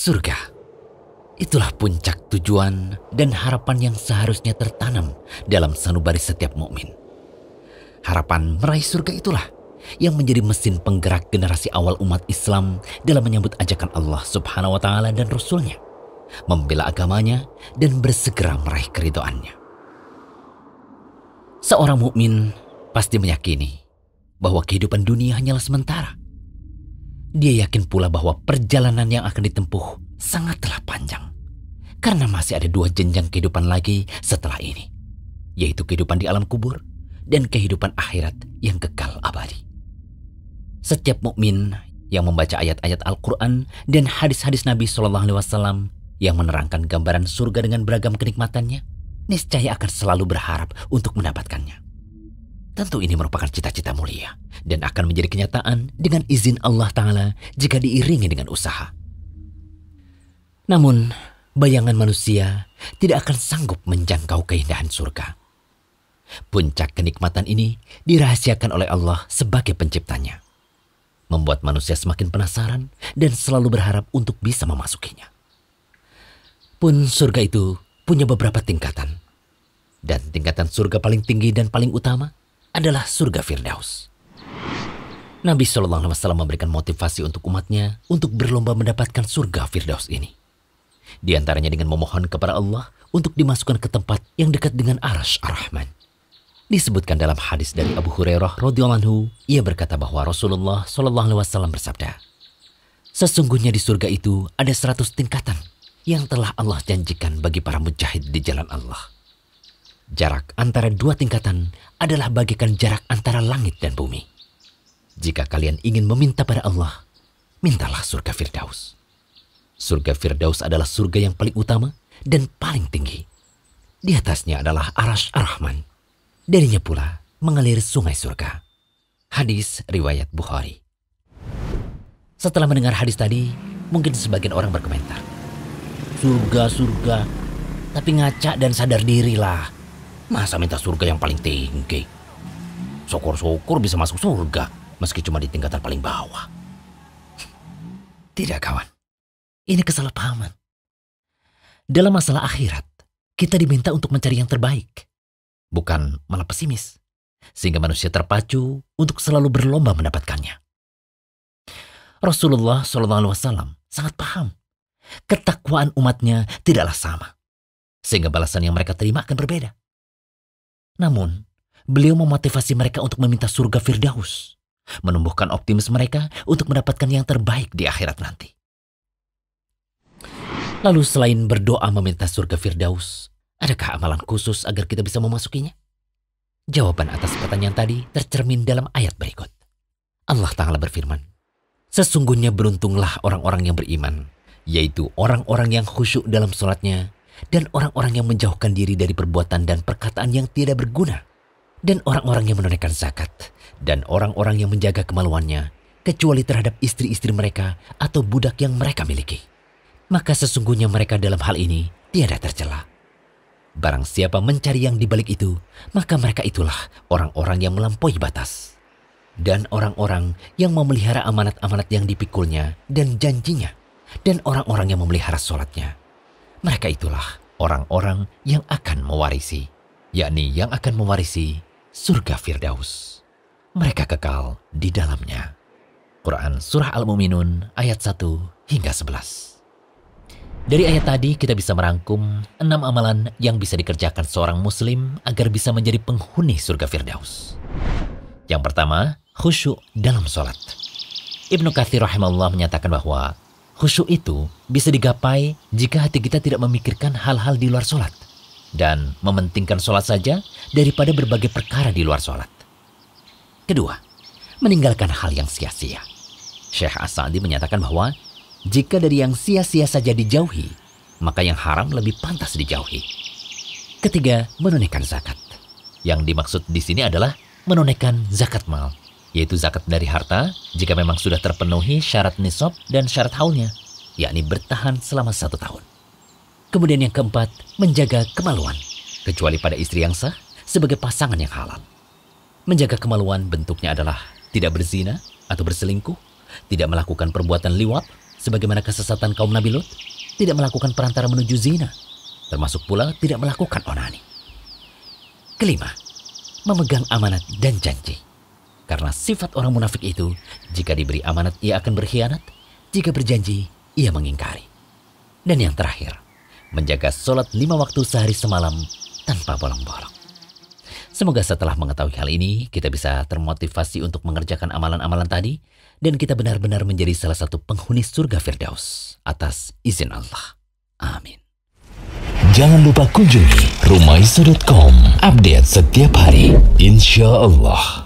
surga. Itulah puncak tujuan dan harapan yang seharusnya tertanam dalam sanubari setiap mukmin. Harapan meraih surga itulah yang menjadi mesin penggerak generasi awal umat Islam dalam menyambut ajakan Allah Subhanahu wa taala dan rasulnya, membela agamanya dan bersegera meraih keridoannya. Seorang mukmin pasti meyakini bahwa kehidupan dunia hanyalah sementara dia yakin pula bahwa perjalanan yang akan ditempuh sangatlah panjang. Karena masih ada dua jenjang kehidupan lagi setelah ini. Yaitu kehidupan di alam kubur dan kehidupan akhirat yang kekal abadi. Setiap mukmin yang membaca ayat-ayat Al-Quran dan hadis-hadis Nabi SAW yang menerangkan gambaran surga dengan beragam kenikmatannya, niscaya akan selalu berharap untuk mendapatkannya. Tentu ini merupakan cita-cita mulia dan akan menjadi kenyataan dengan izin Allah Ta'ala jika diiringi dengan usaha. Namun, bayangan manusia tidak akan sanggup menjangkau keindahan surga. Puncak kenikmatan ini dirahasiakan oleh Allah sebagai penciptanya. Membuat manusia semakin penasaran dan selalu berharap untuk bisa memasukinya. Pun surga itu punya beberapa tingkatan. Dan tingkatan surga paling tinggi dan paling utama adalah surga Firdaus. Nabi Shallallahu Alaihi Wasallam memberikan motivasi untuk umatnya untuk berlomba mendapatkan surga Firdaus ini. Di antaranya dengan memohon kepada Allah untuk dimasukkan ke tempat yang dekat dengan Arash Ar-Rahman. Disebutkan dalam hadis dari Abu Hurairah radhiyallahu anhu, ia berkata bahwa Rasulullah Shallallahu Alaihi Wasallam bersabda, Sesungguhnya di surga itu ada seratus tingkatan yang telah Allah janjikan bagi para mujahid di jalan Allah. Jarak antara dua tingkatan adalah bagikan jarak antara langit dan bumi. Jika kalian ingin meminta pada Allah, mintalah surga Firdaus. Surga Firdaus adalah surga yang paling utama dan paling tinggi. Di atasnya adalah Arash Ar-Rahman. Darinya pula mengalir sungai surga. Hadis Riwayat Bukhari Setelah mendengar hadis tadi, mungkin sebagian orang berkomentar. Surga, surga, tapi ngaca dan sadar dirilah. Masa minta surga yang paling tinggi? Syukur-syukur bisa masuk surga meski cuma di tingkatan paling bawah. Tidak kawan, ini kesalahpahaman. Dalam masalah akhirat, kita diminta untuk mencari yang terbaik, bukan malah pesimis. Sehingga manusia terpacu untuk selalu berlomba mendapatkannya. Rasulullah SAW sangat paham. Ketakwaan umatnya tidaklah sama. Sehingga balasan yang mereka terima akan berbeda. Namun, beliau memotivasi mereka untuk meminta surga Firdaus menumbuhkan optimis mereka untuk mendapatkan yang terbaik di akhirat nanti. Lalu selain berdoa meminta surga Firdaus, adakah amalan khusus agar kita bisa memasukinya? Jawaban atas pertanyaan tadi tercermin dalam ayat berikut. Allah Ta'ala berfirman, Sesungguhnya beruntunglah orang-orang yang beriman, yaitu orang-orang yang khusyuk dalam sholatnya, dan orang-orang yang menjauhkan diri dari perbuatan dan perkataan yang tidak berguna, dan orang-orang yang menunaikan zakat, dan orang-orang yang menjaga kemaluannya, kecuali terhadap istri-istri mereka atau budak yang mereka miliki. Maka sesungguhnya mereka dalam hal ini tiada tercela. Barang siapa mencari yang dibalik itu, maka mereka itulah orang-orang yang melampaui batas. Dan orang-orang yang memelihara amanat-amanat yang dipikulnya dan janjinya. Dan orang-orang yang memelihara sholatnya. Mereka itulah orang-orang yang akan mewarisi. Yakni yang akan mewarisi surga Firdaus. Mereka kekal di dalamnya. Quran Surah Al-Muminun ayat 1 hingga 11. Dari ayat tadi kita bisa merangkum enam amalan yang bisa dikerjakan seorang muslim agar bisa menjadi penghuni surga Firdaus. Yang pertama, khusyuk dalam sholat. Ibnu Kathir rahimahullah menyatakan bahwa khusyuk itu bisa digapai jika hati kita tidak memikirkan hal-hal di luar sholat dan mementingkan sholat saja daripada berbagai perkara di luar sholat. Kedua, meninggalkan hal yang sia-sia. Syekh Asadi menyatakan bahwa jika dari yang sia-sia saja dijauhi, maka yang haram lebih pantas dijauhi. Ketiga, menunaikan zakat. Yang dimaksud di sini adalah menunaikan zakat mal, yaitu zakat dari harta jika memang sudah terpenuhi syarat nisab dan syarat haulnya, yakni bertahan selama satu tahun. Kemudian yang keempat, menjaga kemaluan. Kecuali pada istri yang sah, sebagai pasangan yang halal. Menjaga kemaluan bentuknya adalah tidak berzina atau berselingkuh, tidak melakukan perbuatan liwat, sebagaimana kesesatan kaum Nabi Lut, tidak melakukan perantara menuju zina, termasuk pula tidak melakukan onani. Kelima, memegang amanat dan janji. Karena sifat orang munafik itu, jika diberi amanat ia akan berkhianat, jika berjanji ia mengingkari. Dan yang terakhir, menjaga sholat lima waktu sehari semalam tanpa bolong-bolong. Semoga setelah mengetahui hal ini, kita bisa termotivasi untuk mengerjakan amalan-amalan tadi, dan kita benar-benar menjadi salah satu penghuni surga Firdaus atas izin Allah. Amin. Jangan lupa kunjungi rumaisa.com, update setiap hari, insya Allah.